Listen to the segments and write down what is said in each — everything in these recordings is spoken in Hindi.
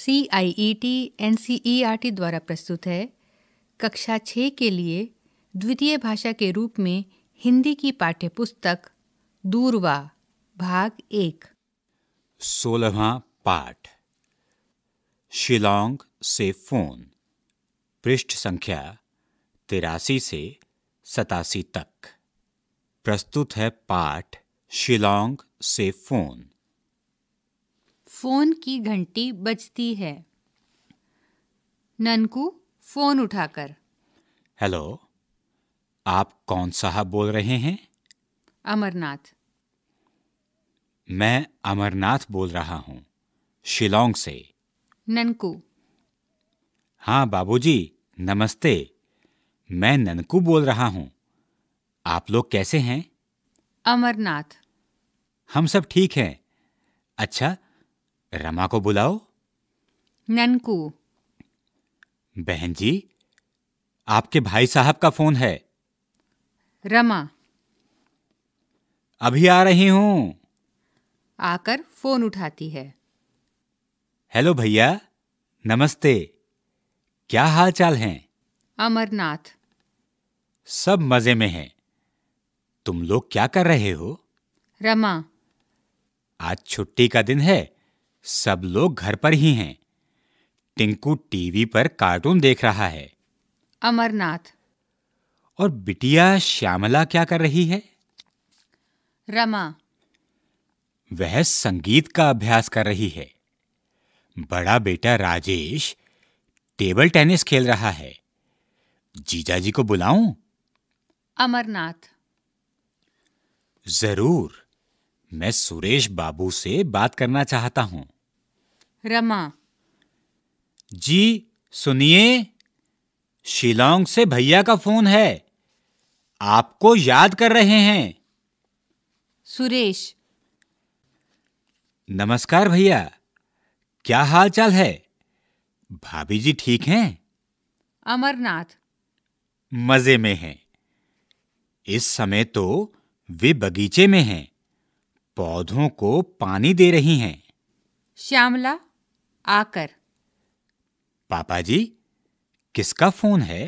C I E T N C E R T द्वारा प्रस्तुत है कक्षा छः के लिए द्वितीय भाषा के रूप में हिंदी की पाठ्यपुस्तक दूरवा भाग एक सोलहवा पाठ शिलोंग से फोन पृष्ठ संख्या तिरासी से सतासी तक प्रस्तुत है पाठ शिलोंग से फोन फ़ोन की घंटी बजती है ननकू फ़ोन उठाकर हेलो आप कौन साहब बोल रहे हैं अमरनाथ मैं अमरनाथ बोल रहा हूँ शिलोंग से ननकू हाँ बाबूजी नमस्ते मैं ननकू बोल रहा हूँ आप लोग कैसे हैं अमरनाथ हम सब ठीक हैं अच्छा रमा को बुलाओ ननकू बहन जी आपके भाई साहब का फोन है रमा अभी आ रही हूं आकर फोन उठाती है हेलो भैया नमस्ते क्या हाल चाल हैं अमरनाथ सब मजे में हैं तुम लोग क्या कर रहे हो रमा आज छुट्टी का दिन है सब लोग घर पर ही हैं टिंकू टीवी पर कार्टून देख रहा है अमरनाथ और बिटिया श्यामला क्या कर रही है रमा वह संगीत का अभ्यास कर रही है बड़ा बेटा राजेश टेबल टेनिस खेल रहा है जीजा जी को बुलाऊं अमरनाथ जरूर मैं सुरेश बाबू से बात करना चाहता हूं रमा जी सुनिए शिलोंग से भैया का फोन है आपको याद कर रहे हैं सुरेश नमस्कार भैया क्या हालचाल है भाभी जी ठीक हैं अमरनाथ मजे में हैं इस समय तो वे बगीचे में हैं पौधों को पानी दे रही हैं श्यामला आकर पापा जी किसका फोन है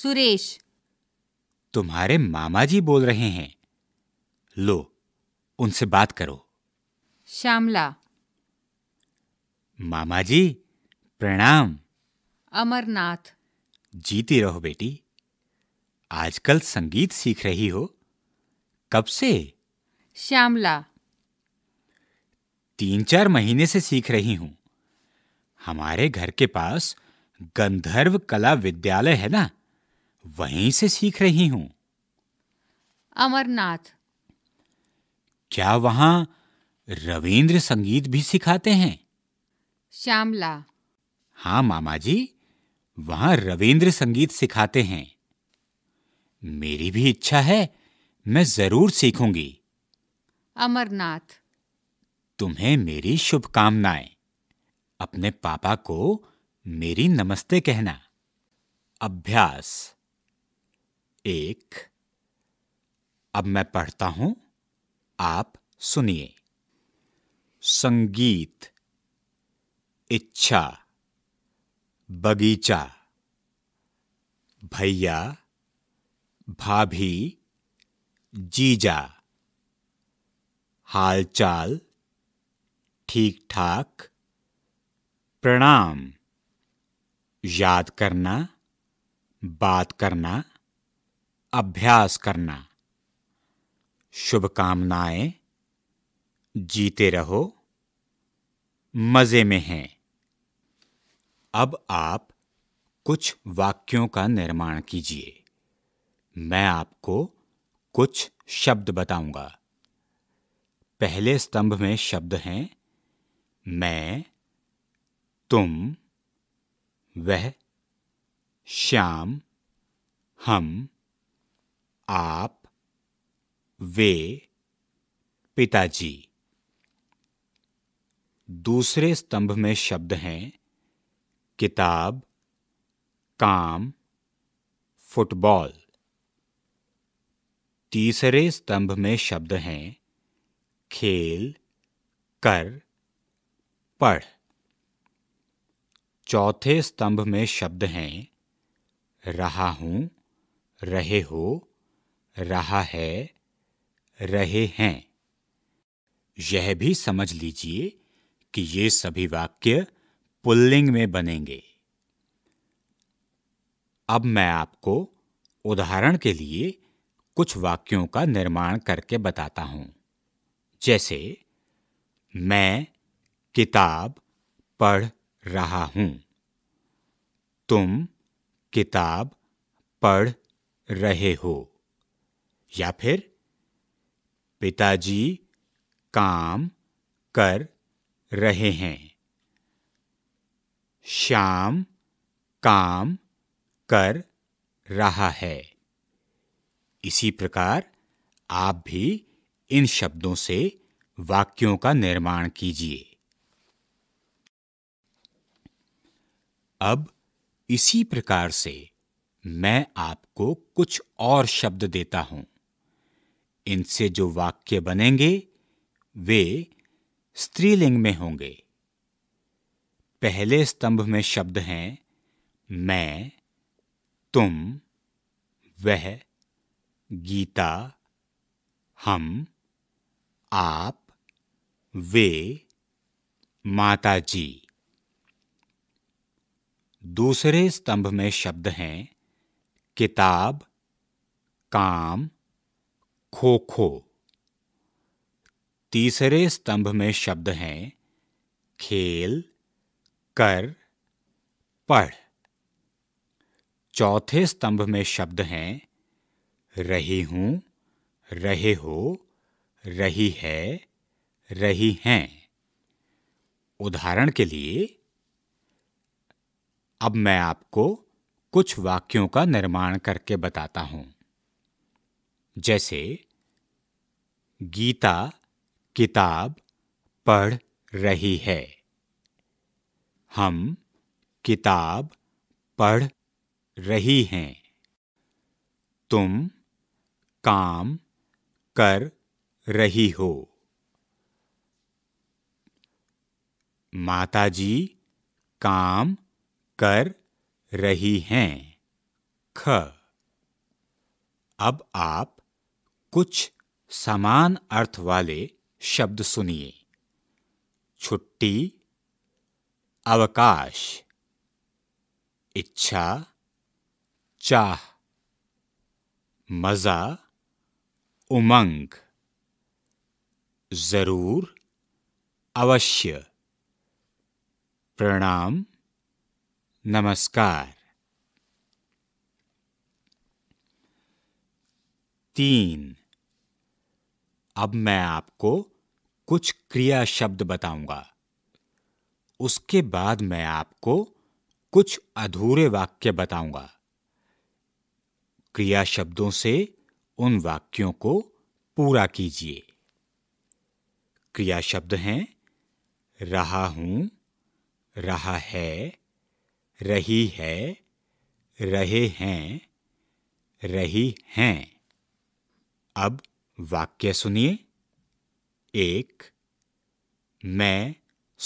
सुरेश तुम्हारे मामा जी बोल रहे हैं लो उनसे बात करो श्यामला मामा जी प्रणाम अमरनाथ जीती रहो बेटी आजकल संगीत सीख रही हो कब से श्यामला तीन चार महीने से सीख रही हूं हमारे घर के पास गंधर्व कला विद्यालय है ना वहीं से सीख रही हूं अमरनाथ क्या वहां रविंद्र संगीत भी सिखाते हैं श्यामला हाँ मामा जी वहां रविंद्र संगीत सिखाते हैं मेरी भी इच्छा है मैं जरूर सीखूंगी अमरनाथ तुम्हें मेरी शुभकामनाएं अपने पापा को मेरी नमस्ते कहना अभ्यास एक अब मैं पढ़ता हूं आप सुनिए संगीत इच्छा बगीचा भैया भाभी जीजा हालचाल ठीक ठाक प्रणाम याद करना बात करना अभ्यास करना शुभकामनाएं जीते रहो मज़े में हैं अब आप कुछ वाक्यों का निर्माण कीजिए मैं आपको कुछ शब्द बताऊंगा पहले स्तंभ में शब्द हैं मैं तुम वह श्याम हम आप वे पिताजी दूसरे स्तंभ में शब्द हैं किताब काम फुटबॉल तीसरे स्तंभ में शब्द हैं खेल कर पढ़ चौथे स्तंभ में शब्द हैं रहा हूं रहे हो रहा है रहे हैं यह भी समझ लीजिए कि ये सभी वाक्य पुल्लिंग में बनेंगे अब मैं आपको उदाहरण के लिए कुछ वाक्यों का निर्माण करके बताता हूं जैसे मैं किताब पढ़ रहा हूं तुम किताब पढ़ रहे हो या फिर पिताजी काम कर रहे हैं श्याम काम कर रहा है इसी प्रकार आप भी इन शब्दों से वाक्यों का निर्माण कीजिए अब इसी प्रकार से मैं आपको कुछ और शब्द देता हूं इनसे जो वाक्य बनेंगे वे स्त्रीलिंग में होंगे पहले स्तंभ में शब्द हैं मैं तुम वह गीता हम आप वे माताजी दूसरे स्तंभ में शब्द हैं किताब काम खो खो तीसरे स्तंभ में शब्द हैं खेल कर पढ़ चौथे स्तंभ में शब्द हैं रही हूं रहे हो रही है रही हैं उदाहरण के लिए अब मैं आपको कुछ वाक्यों का निर्माण करके बताता हूं जैसे गीता किताब पढ़ रही है हम किताब पढ़ रही हैं तुम काम कर रही हो माताजी काम कर रही हैं ख अब आप कुछ समान अर्थ वाले शब्द सुनिए छुट्टी अवकाश इच्छा चाह मजा उमंग जरूर अवश्य प्रणाम नमस्कार तीन अब मैं आपको कुछ क्रिया शब्द बताऊंगा उसके बाद मैं आपको कुछ अधूरे वाक्य बताऊंगा क्रिया शब्दों से उन वाक्यों को पूरा कीजिए क्रिया शब्द हैं रहा हूं रहा है रही है रहे हैं रही हैं अब वाक्य सुनिए एक मैं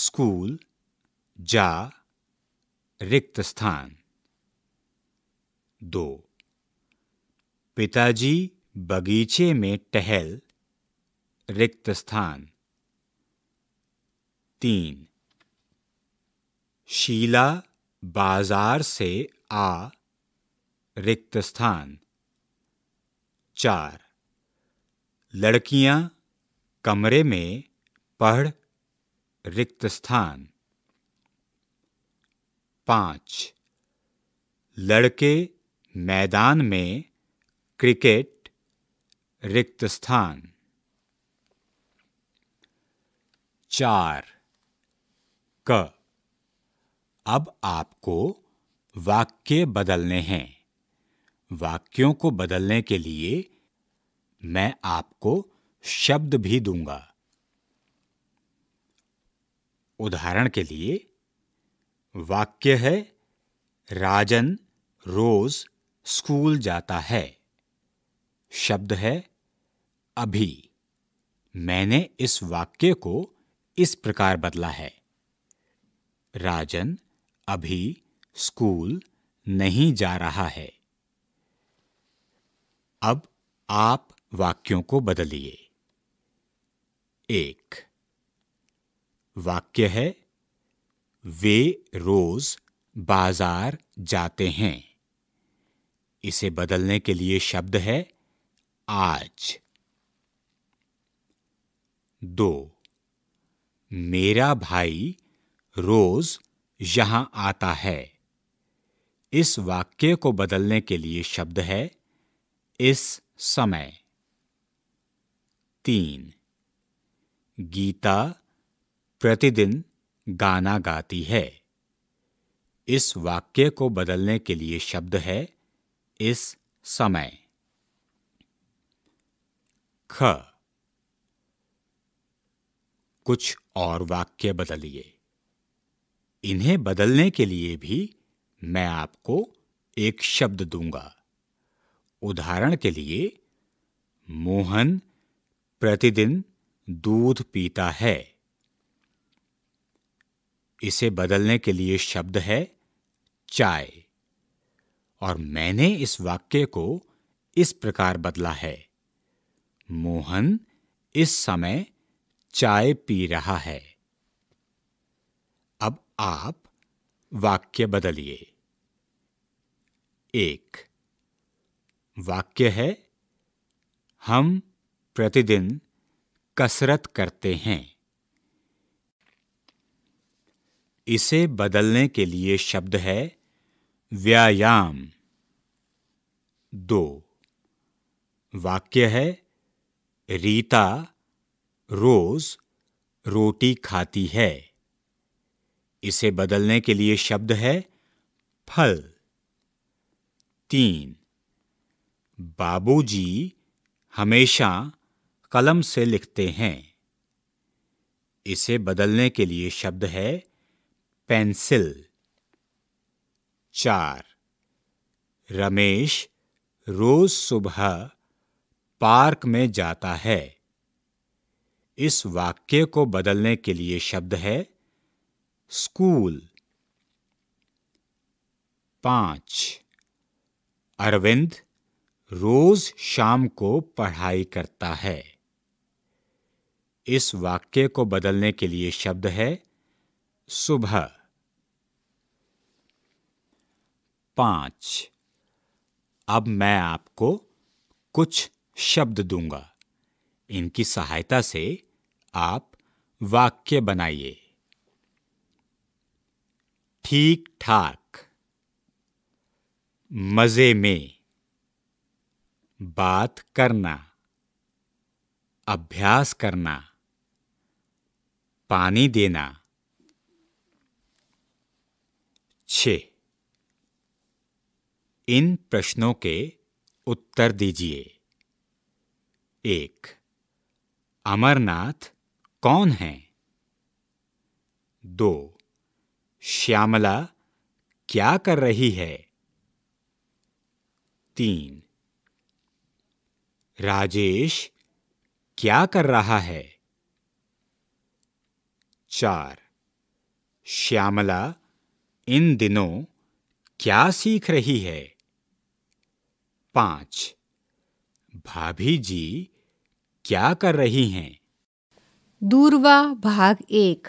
स्कूल जा रिक्त स्थान दो पिताजी बगीचे में टहल रिक्त स्थान तीन शीला बाजार से आ रिक्त स्थान चार लड़कियां कमरे में पढ़ रिक्त स्थान पांच लड़के मैदान में क्रिकेट रिक्त स्थान चार क अब आपको वाक्य बदलने हैं वाक्यों को बदलने के लिए मैं आपको शब्द भी दूंगा उदाहरण के लिए वाक्य है राजन रोज स्कूल जाता है शब्द है अभी मैंने इस वाक्य को इस प्रकार बदला है राजन अभी स्कूल नहीं जा रहा है अब आप वाक्यों को बदलिए एक वाक्य है वे रोज बाजार जाते हैं इसे बदलने के लिए शब्द है आज दो मेरा भाई रोज यहां आता है इस वाक्य को बदलने के लिए शब्द है इस समय तीन गीता प्रतिदिन गाना गाती है इस वाक्य को बदलने के लिए शब्द है इस समय ख कुछ और वाक्य बदलिए इन्हें बदलने के लिए भी मैं आपको एक शब्द दूंगा उदाहरण के लिए मोहन प्रतिदिन दूध पीता है इसे बदलने के लिए शब्द है चाय और मैंने इस वाक्य को इस प्रकार बदला है मोहन इस समय चाय पी रहा है आप वाक्य बदलिए एक वाक्य है हम प्रतिदिन कसरत करते हैं इसे बदलने के लिए शब्द है व्यायाम दो वाक्य है रीता रोज रोटी खाती है इसे बदलने के लिए शब्द है फल तीन बाबूजी हमेशा कलम से लिखते हैं इसे बदलने के लिए शब्द है पेंसिल चार रमेश रोज सुबह पार्क में जाता है इस वाक्य को बदलने के लिए शब्द है स्कूल पांच अरविंद रोज शाम को पढ़ाई करता है इस वाक्य को बदलने के लिए शब्द है सुबह पांच अब मैं आपको कुछ शब्द दूंगा इनकी सहायता से आप वाक्य बनाइए ठीक ठाक मज़े में बात करना अभ्यास करना पानी देना छ इन प्रश्नों के उत्तर दीजिए एक अमरनाथ कौन है दो श्यामला क्या कर रही है तीन राजेश क्या कर रहा है चार श्यामला इन दिनों क्या सीख रही है पांच भाभी जी क्या कर रही हैं दूरवा भाग एक